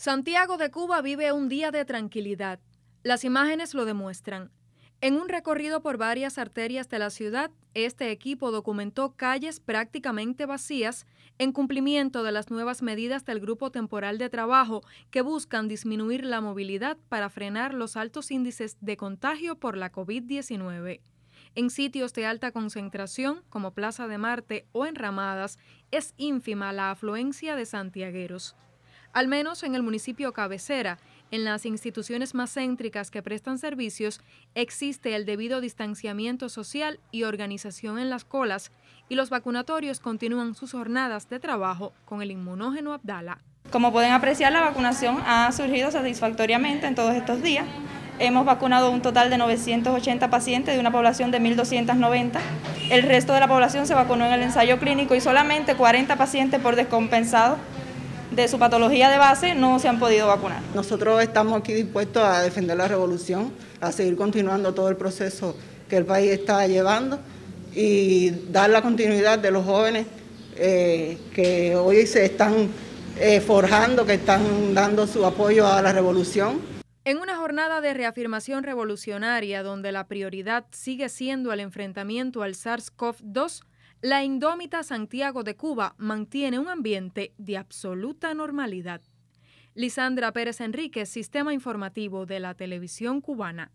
Santiago de Cuba vive un día de tranquilidad. Las imágenes lo demuestran. En un recorrido por varias arterias de la ciudad, este equipo documentó calles prácticamente vacías en cumplimiento de las nuevas medidas del Grupo Temporal de Trabajo que buscan disminuir la movilidad para frenar los altos índices de contagio por la COVID-19. En sitios de alta concentración, como Plaza de Marte o Ramadas, es ínfima la afluencia de santiagueros al menos en el municipio cabecera. En las instituciones más céntricas que prestan servicios existe el debido distanciamiento social y organización en las colas y los vacunatorios continúan sus jornadas de trabajo con el inmunógeno Abdala. Como pueden apreciar, la vacunación ha surgido satisfactoriamente en todos estos días. Hemos vacunado un total de 980 pacientes de una población de 1.290. El resto de la población se vacunó en el ensayo clínico y solamente 40 pacientes por descompensado de su patología de base no se han podido vacunar. Nosotros estamos aquí dispuestos a defender la revolución, a seguir continuando todo el proceso que el país está llevando y dar la continuidad de los jóvenes eh, que hoy se están eh, forjando, que están dando su apoyo a la revolución. En una jornada de reafirmación revolucionaria donde la prioridad sigue siendo el enfrentamiento al SARS-CoV-2, la indómita Santiago de Cuba mantiene un ambiente de absoluta normalidad. Lisandra Pérez Enríquez, Sistema Informativo de la Televisión Cubana.